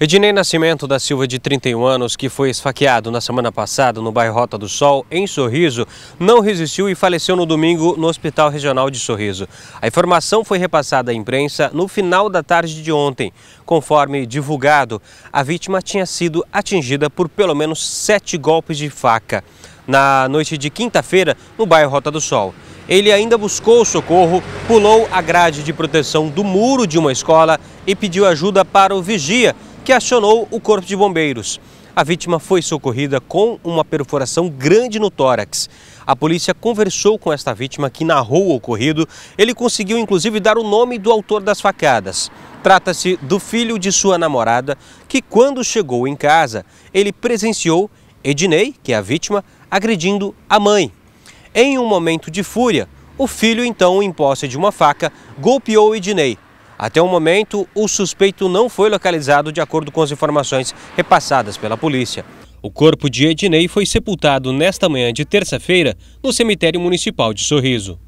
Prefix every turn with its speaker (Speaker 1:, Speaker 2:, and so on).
Speaker 1: Ednei Nascimento da Silva, de 31 anos, que foi esfaqueado na semana passada no bairro Rota do Sol, em Sorriso, não resistiu e faleceu no domingo no Hospital Regional de Sorriso. A informação foi repassada à imprensa no final da tarde de ontem. Conforme divulgado, a vítima tinha sido atingida por pelo menos sete golpes de faca na noite de quinta-feira no bairro Rota do Sol. Ele ainda buscou socorro, pulou a grade de proteção do muro de uma escola e pediu ajuda para o vigia que acionou o Corpo de Bombeiros. A vítima foi socorrida com uma perfuração grande no tórax. A polícia conversou com esta vítima que narrou o ocorrido. Ele conseguiu inclusive dar o nome do autor das facadas. Trata-se do filho de sua namorada, que quando chegou em casa, ele presenciou Ednei, que é a vítima, agredindo a mãe. Em um momento de fúria, o filho, então, em posse de uma faca, golpeou Ednei. Até o momento, o suspeito não foi localizado de acordo com as informações repassadas pela polícia. O corpo de Ednei foi sepultado nesta manhã de terça-feira no cemitério municipal de Sorriso.